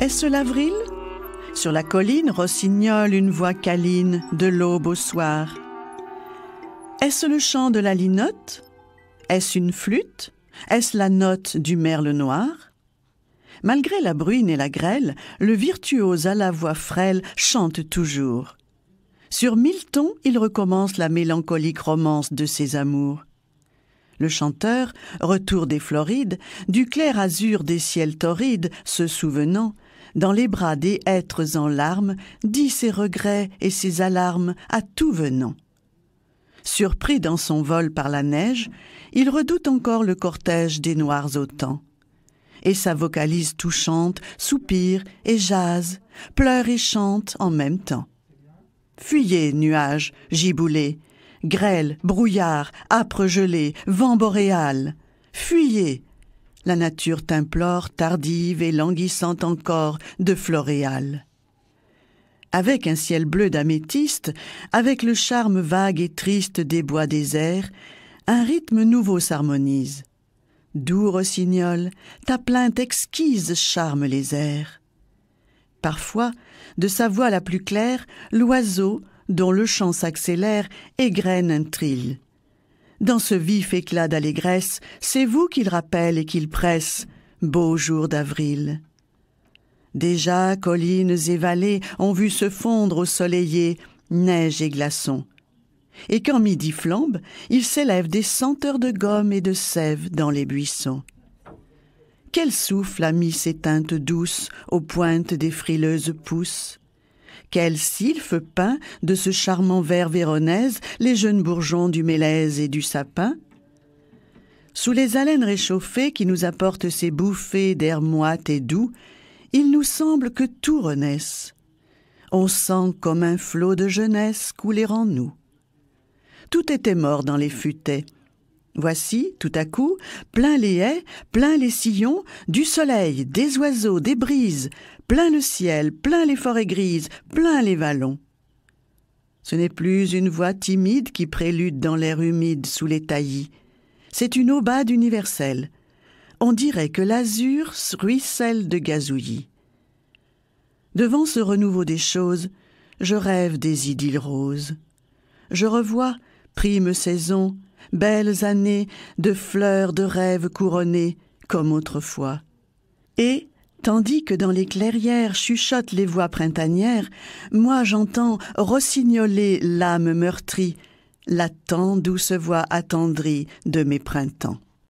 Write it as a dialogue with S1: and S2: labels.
S1: Est-ce l'avril Sur la colline rossignole une voix câline de l'aube au soir. Est-ce le chant de la linotte Est-ce une flûte Est-ce la note du merle noir Malgré la bruine et la grêle, le virtuose à la voix frêle chante toujours. Sur mille tons, il recommence la mélancolique romance de ses amours. Le chanteur, retour des Florides, du clair azur des ciels torrides, se souvenant, dans les bras des êtres en larmes, dit ses regrets et ses alarmes à tout venant. Surpris dans son vol par la neige, il redoute encore le cortège des noirs autant. Et sa vocalise touchante soupire et jase, pleure et chante en même temps. Fuyez, nuages, giboulés, grêle, brouillard, âpre gelée, vent boréal. Fuyez, la nature t'implore, tardive et languissante encore, de floréal. Avec un ciel bleu d'améthyste, avec le charme vague et triste des bois déserts, un rythme nouveau s'harmonise. Doux rossignol, ta plainte exquise charme les airs. Parfois, de sa voix la plus claire, l'oiseau, dont le chant s'accélère, égrène un trille. Dans ce vif éclat d'allégresse, c'est vous qu'il rappelle et qu'il presse, beau jour d'avril. Déjà, collines et vallées ont vu se fondre au soleillé neige et glaçons. Et quand midi flambe, il s'élève des senteurs de gomme et de sève dans les buissons. Quel souffle a mis ces teintes douces aux pointes des frileuses pousses quel sylphe peint de ce charmant vert véronèse les jeunes bourgeons du mélèze et du sapin Sous les haleines réchauffées qui nous apportent ces bouffées d'air moite et doux, il nous semble que tout renaisse. On sent comme un flot de jeunesse couler en nous. Tout était mort dans les futaies, Voici, tout à coup, plein les haies, plein les sillons, du soleil, des oiseaux, des brises, plein le ciel, plein les forêts grises, plein les vallons. Ce n'est plus une voix timide qui prélude dans l'air humide sous les taillis. C'est une aubade universelle. On dirait que l'azur ruisselle de gazouillis. Devant ce renouveau des choses, je rêve des idylles roses. Je revois, prime saison, belles années de fleurs de rêves couronnées, comme autrefois. Et, tandis que dans les clairières chuchotent les voix printanières, moi j'entends rossignoler l'âme meurtrie, la tant douce voix attendrie de mes printemps.